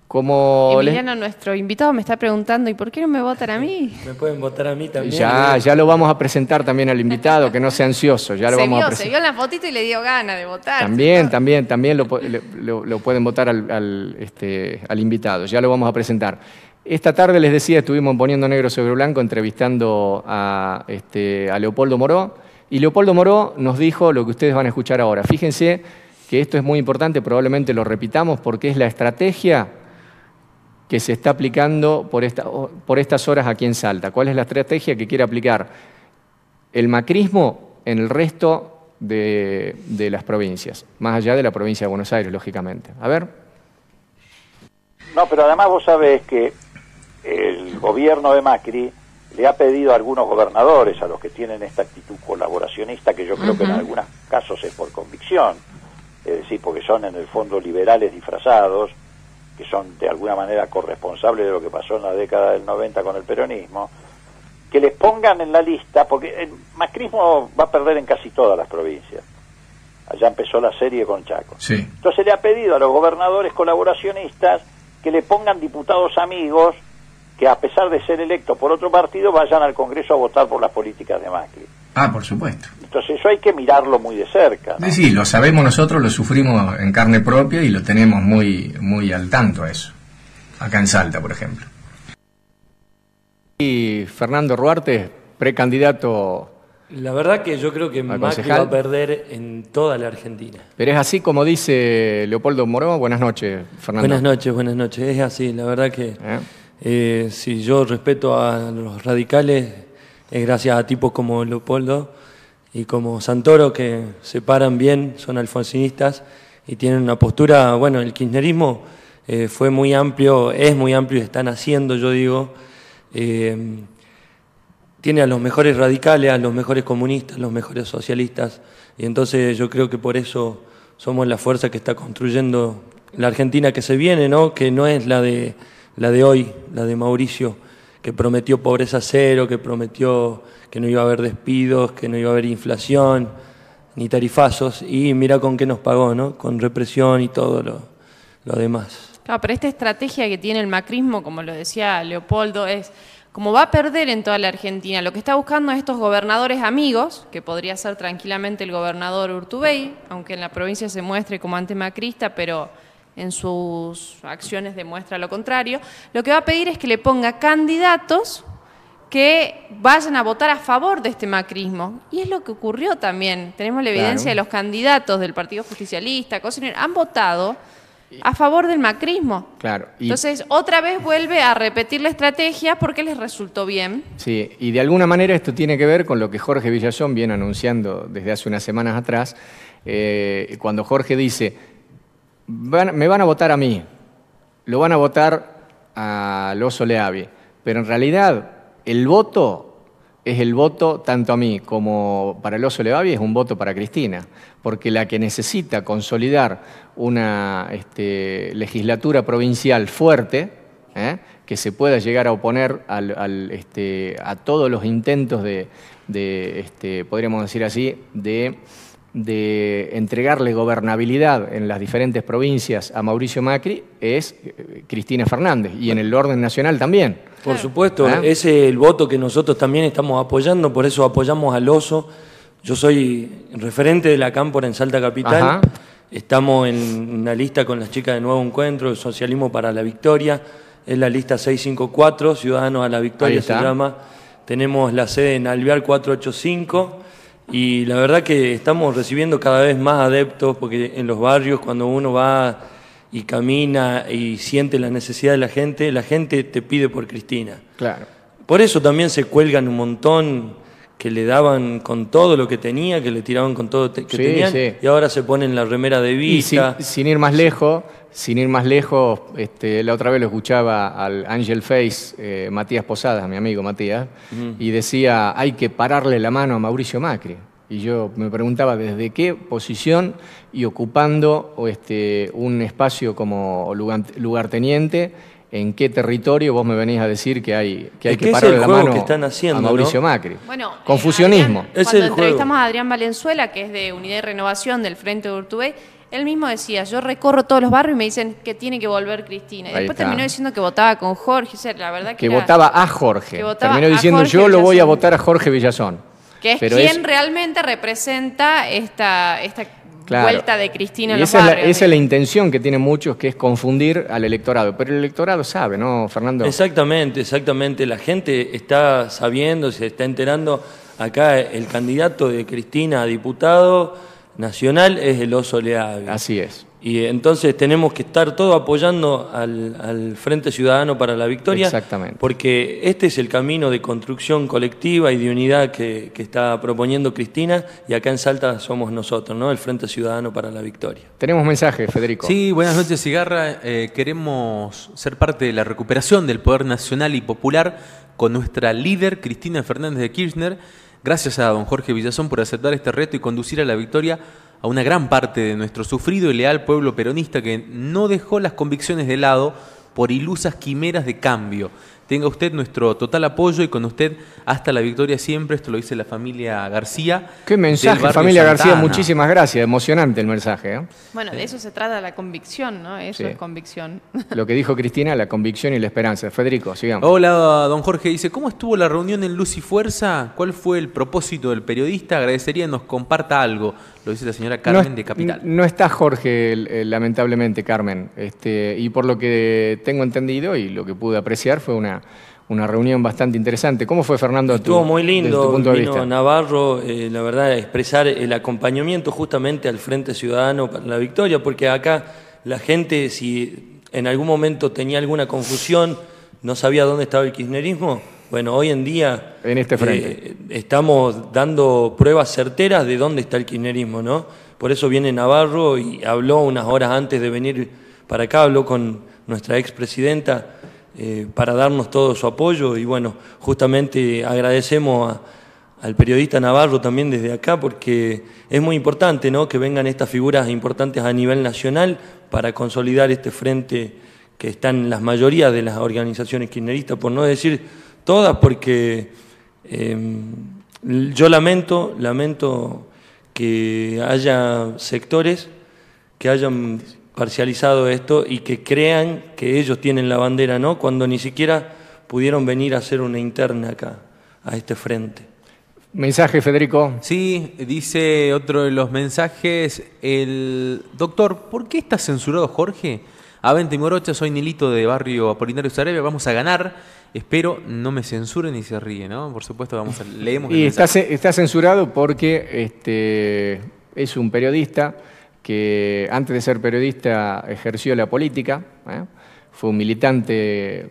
Como Emiliano, nuestro invitado, me está preguntando, ¿y por qué no me votan a mí? Me pueden votar a mí también. Ya, ya lo vamos a presentar también al invitado, que no sea ansioso. Ya lo se, vamos vio, se vio la fotito y le dio ganas de votar. También, también, también lo, pueden votar este, al, invitado. Ya lo vamos a presentar. Esta tarde, les decía, estuvimos poniendo negro sobre blanco entrevistando a este, Leopoldo Moró y Leopoldo Moró nos dijo lo que ustedes van a escuchar ahora. Fíjense que esto es muy importante, probablemente lo repitamos, porque es la estrategia que se está aplicando por, estas horas aquí en Salta. ¿Cuál es la estrategia que quiere aplicar el macrismo en el resto de, de, las provincias, más allá de la provincia de Buenos Aires, lógicamente. A ver. No, pero además vos sabés que el gobierno de Macri le ha pedido a algunos gobernadores, a los que tienen esta actitud colaboracionista, que yo creo que en algunos casos es por convicción, es decir, porque son en el fondo liberales disfrazados, que son de alguna manera corresponsables de lo que pasó en la década del 90 con el peronismo, que les pongan en la lista, porque el macrismo va a perder en casi todas las provincias. Allá empezó la serie con Chaco. Entonces le ha pedido a los gobernadores colaboracionistas que le pongan diputados amigos que a pesar de ser electo por otro partido vayan al Congreso a votar por las políticas de Macri. Ah, por supuesto. Entonces eso hay que mirarlo muy de cerca. Sí, sí, lo sabemos nosotros, lo sufrimos en carne propia y lo tenemos muy, muy al tanto a eso. Acá en Salta, por ejemplo. Y Fernando Ruarte, precandidato. La verdad que yo creo que Macri va a perder en toda la Argentina. Pero es así como dice Leopoldo Moró. Buenas noches, Fernando. Buenas noches, buenas noches. Es así, la verdad que... ¿Eh? Eh, si yo respeto a los radicales, es gracias a tipos como Leopoldo y como Santoro, que se paran bien, son alfonsinistas y tienen una postura, bueno, el kirchnerismo eh, fue muy amplio, es muy amplio y están haciendo, yo digo, eh, tiene a los mejores radicales, a los mejores comunistas, a los mejores socialistas, y entonces yo creo que por eso somos la fuerza que está construyendo la Argentina que se viene, ¿no? que no es la de la de hoy, la de Mauricio, que prometió pobreza cero, que prometió que no iba a haber despidos, que no iba a haber inflación, ni tarifazos, y mira con qué nos pagó, ¿no? Con represión y todo lo, demás. Claro, pero esta estrategia que tiene el macrismo, como lo decía Leopoldo, es como va a perder en toda la Argentina, lo que está buscando es estos gobernadores amigos, que podría ser tranquilamente el gobernador Urtubey, aunque en la provincia se muestre como macrista, pero en sus acciones demuestra lo contrario, lo que va a pedir es que le ponga candidatos que vayan a votar a favor de este macrismo. Y es lo que ocurrió también. Tenemos la evidencia de los candidatos del Partido Justicialista, Cosiner, han votado a favor del macrismo. Claro. Entonces, otra vez vuelve a repetir la estrategia porque les resultó bien. Sí, y de alguna manera esto tiene que ver con lo que Jorge Villazón viene anunciando desde hace unas semanas atrás, eh, cuando Jorge dice me van a votar a mí, lo van a votar a los Leavi, pero en realidad el voto es el voto tanto a mí como para el oso es un voto para Cristina, porque la que necesita consolidar una este, legislatura provincial fuerte, ¿eh? que se pueda llegar a oponer este, a todos los intentos de, de este, podríamos decir así, de de entregarle gobernabilidad en las diferentes provincias a Mauricio Macri es eh, Cristina Fernández y en el orden nacional también. Por supuesto, ¿Eh? ese es el voto que nosotros también estamos apoyando, por eso apoyamos al oso. Yo soy referente de la Cámpora en Salta Capital. Estamos en una lista con las chicas de Nuevo Encuentro, el Socialismo para la Victoria. Es la lista 654, Ciudadanos a la Victoria se llama. Tenemos la sede en Alvear 485 y la verdad que estamos recibiendo cada vez más adeptos, porque en los barrios cuando uno va y camina y siente la necesidad de la gente, la gente te pide por Cristina. Claro. Por eso también se cuelgan un montón que le daban con todo lo que tenía, que le tiraban con todo que tenían, y ahora se ponen la remera de vista. sin, ir más lejos, sin ir más lejos, este, la otra vez lo escuchaba al Angel Face, eh, Matías Posadas, mi amigo Matías, y decía, hay que pararle la mano a Mauricio Macri. Y yo me preguntaba desde qué posición y ocupando este, un espacio como lugarteniente, en qué territorio vos me venís a decir que hay que, pararle la mano a Mauricio Macri. Bueno, Confusionismo. cuando es el entrevistamos a Adrián Valenzuela, que es de Unidad de Renovación del Frente de Urtubey, él mismo decía, yo recorro todos los barrios y me dicen que tiene que volver Cristina. Y después terminó diciendo que votaba con Jorge, la verdad que... votaba a Jorge. terminó diciendo, yo lo voy a votar a Jorge Villazón. Que es quien realmente representa esta, vuelta de Cristina en los barrios, es esa es la intención que tienen muchos, que es confundir al electorado. Pero el electorado sabe, ¿no, Fernando? Exactamente, exactamente. La gente está sabiendo, se está enterando. Acá el candidato de Cristina a diputado nacional es el oso leado. Así es. Y entonces tenemos que estar todo apoyando al, Frente Ciudadano para la Victoria. Exactamente. Porque este es el camino de construcción colectiva y de unidad que, está proponiendo Cristina y acá en Salta somos nosotros, ¿no? El Frente Ciudadano para la Victoria. Tenemos mensaje, Federico. Sí, buenas noches, Cigarra. Eh, queremos ser parte de la recuperación del poder nacional y popular con nuestra líder, Cristina Fernández de Kirchner Gracias a don Jorge Villazón por aceptar este reto y conducir a la victoria a una gran parte de nuestro sufrido y leal pueblo peronista que no dejó las convicciones de lado por ilusas quimeras de cambio, Tenga usted nuestro total apoyo y con usted hasta la victoria siempre. Esto lo dice la familia García. Qué mensaje, familia García, muchísimas gracias. Emocionante el mensaje. ¿eh? Bueno, de eso se trata la convicción, ¿no? Eso es convicción. Lo que dijo Cristina, la convicción y la esperanza. Federico, sigamos. Hola, don Jorge. Dice, ¿cómo estuvo la reunión en Luz y Fuerza? ¿Cuál fue el propósito del periodista? Agradecería que nos comparta algo. Lo dice la señora Carmen de Capital. No está Jorge, lamentablemente, Carmen. Este, y por lo que tengo entendido y lo que pude apreciar fue una, una reunión bastante interesante. ¿Cómo fue, Fernando? Estuvo muy lindo, vino Navarro, eh, la verdad, expresar el acompañamiento justamente al Frente Ciudadano para la Victoria, porque acá la gente, si en algún momento tenía alguna confusión, no sabía dónde estaba el kirchnerismo, bueno, hoy en día en este frente. Eh, estamos dando pruebas certeras de dónde está el kirchnerismo, ¿no? Por eso viene Navarro y habló unas horas antes de venir para acá, habló con nuestra expresidenta eh, para darnos todo su apoyo y bueno, justamente agradecemos al periodista Navarro también desde acá porque es muy importante, ¿no? Que vengan estas figuras importantes a nivel nacional para consolidar este frente que están las mayorías de las organizaciones kirchneristas, por no decir todas, porque em, yo lamento, lamento que haya sectores que hayan parcializado esto y que crean que ellos tienen la bandera, ¿no? Cuando ni siquiera pudieron venir a hacer una interna acá, a este frente. Mensaje, Federico. Sí, dice otro de los mensajes, el doctor, ¿por qué está censurado Jorge? A a Morocha, soy Nilito de Barrio Apolinario Sarabia, vamos a ganar. Espero no me censuren y se ríen, ¿no? Por supuesto, vamos a, leemos. y está, censurado porque este, es un periodista que antes de ser periodista ejerció la política, ¿eh? fue un militante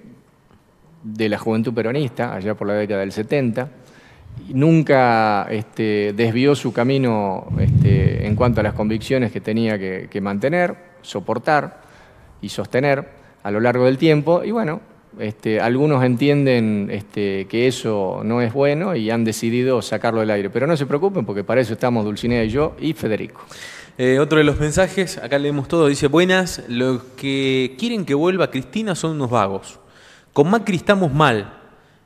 de la juventud peronista, allá por la década del 70, nunca este, desvió su camino este, en cuanto a las convicciones que tenía que mantener, soportar y sostener a lo largo del tiempo, y bueno, este, algunos entienden este, que eso no es bueno y han decidido sacarlo del aire. Pero no se preocupen porque para eso estamos Dulcinea y yo y Federico. Eh, otro de los mensajes, acá leemos todo, dice, buenas, los que quieren que vuelva Cristina son unos vagos. Con Macri estamos mal,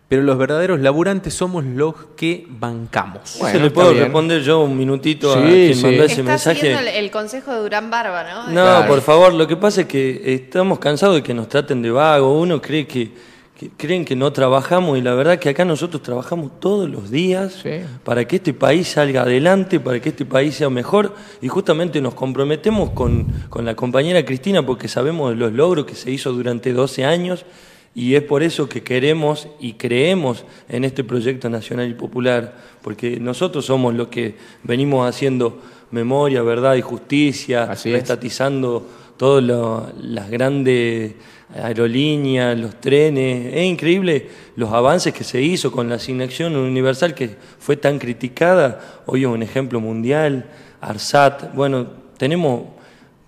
pero los verdaderos laburantes somos los que bancamos. Bueno, le puedo responder yo un minutito a quien mandó ese Está mensaje. El, consejo de Durán Barba, ¿no? No, por favor, lo que pasa es que estamos cansados de que nos traten de vago. Uno cree que, creen que no trabajamos y la verdad que acá nosotros trabajamos todos los días para que este país salga adelante, para que este país sea mejor y justamente nos comprometemos con, con la compañera Cristina porque sabemos de los logros que se hizo durante 12 años y es por eso que queremos y creemos en este proyecto nacional y popular, porque nosotros somos los que venimos haciendo memoria, verdad y justicia, Así estatizando todas las grandes aerolíneas, los trenes. Es increíble los avances que se hizo con la asignación universal que fue tan criticada. Hoy es un ejemplo mundial, ARSAT. Bueno, tenemos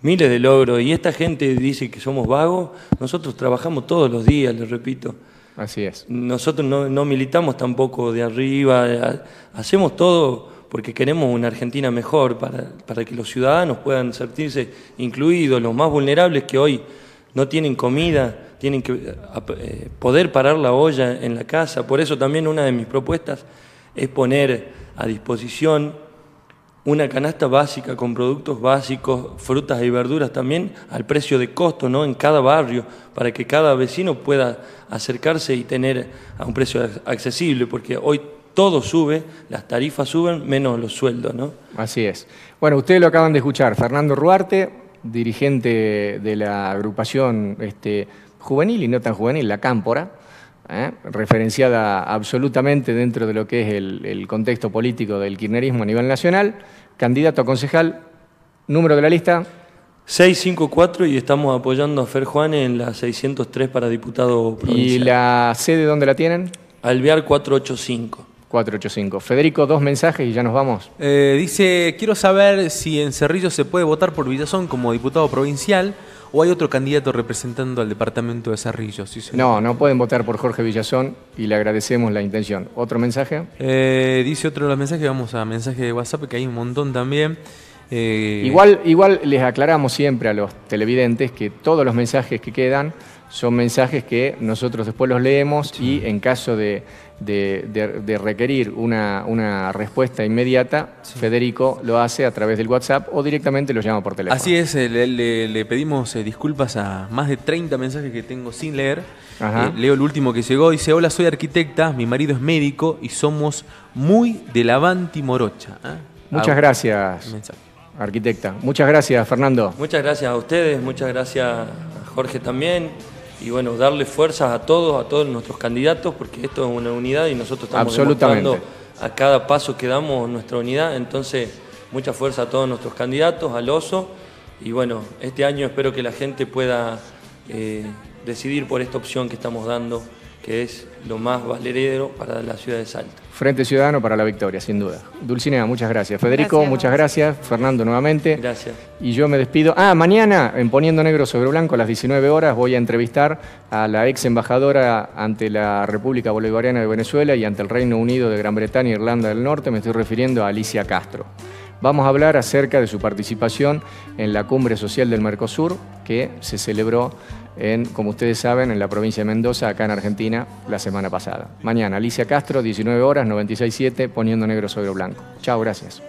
miles de logros, y esta gente dice que somos vagos, nosotros trabajamos todos los días, les repito. Así es. Nosotros no, militamos tampoco de arriba, hacemos todo porque queremos una Argentina mejor, para, que los ciudadanos puedan sentirse incluidos, los más vulnerables que hoy no tienen comida, tienen que eh, eh, poder parar la olla en la casa. Por eso también una de mis propuestas es poner a disposición una canasta básica con productos básicos, frutas y verduras también al precio de costo, ¿no? En cada barrio, para que cada vecino pueda acercarse y tener a un precio accesible, porque hoy todo sube, las tarifas suben, menos los sueldos, ¿no? Así es. Bueno, ustedes lo acaban de escuchar, Fernando Ruarte, dirigente de la agrupación este, juvenil y no tan juvenil, la Cámpora, ¿eh? referenciada absolutamente dentro de lo que es el, contexto político del kirchnerismo a nivel nacional, candidato a concejal, número de la lista. 654 y estamos apoyando a Fer Juan en la 603 para diputado provincial. ¿Y la sede dónde la tienen? Alvear 485. 485. Federico, dos mensajes y ya nos vamos. Eh, dice, quiero saber si en Cerrillo se puede votar por Villazón como diputado provincial ¿O hay otro candidato representando al departamento de Zarrillo? no, no pueden votar por Jorge Villazón y le agradecemos la intención. ¿Otro mensaje? Eh, dice otro de los mensajes, vamos a mensaje de WhatsApp, que hay un montón también. Eh, igual, igual les aclaramos siempre a los televidentes que todos los mensajes que quedan son mensajes que nosotros después los leemos y en caso de de, requerir una, respuesta inmediata, Federico lo hace a través del WhatsApp o directamente lo llama por teléfono. Así es, eh, le, le, pedimos eh, disculpas a más de 30 mensajes que tengo sin leer. Eh, leo el último que llegó. Dice, hola, soy arquitecta, mi marido es médico y somos muy de la van Morocha. Muchas ah, gracias. Arquitecta. Muchas gracias, Fernando. Muchas gracias a ustedes, muchas gracias Jorge también y bueno, darle fuerzas a todos, a todos nuestros candidatos, porque esto es una unidad y nosotros estamos demostrando a cada paso que damos nuestra unidad, entonces mucha fuerza a todos nuestros candidatos, al oso, y bueno, este año espero que la gente pueda eh, decidir por esta opción que estamos dando que es lo más valerero para la ciudad de Salta. Frente Ciudadano para la victoria, sin duda. Dulcinea, muchas gracias. Federico, muchas gracias. Fernando, nuevamente. Gracias. Y yo me despido. Ah, mañana, en Poniendo Negro sobre Blanco, a las 19 horas, voy a entrevistar a la ex embajadora ante la República Bolivariana de Venezuela y ante el Reino Unido de Gran Bretaña e Irlanda del Norte. Me estoy refiriendo a Alicia Castro. Vamos a hablar acerca de su participación en la cumbre social del Mercosur que se celebró como ustedes saben, en la provincia de Mendoza, acá en Argentina, la semana pasada. Mañana, Alicia Castro, 19 horas, 96.7, poniendo negro sobre blanco. Chao, gracias.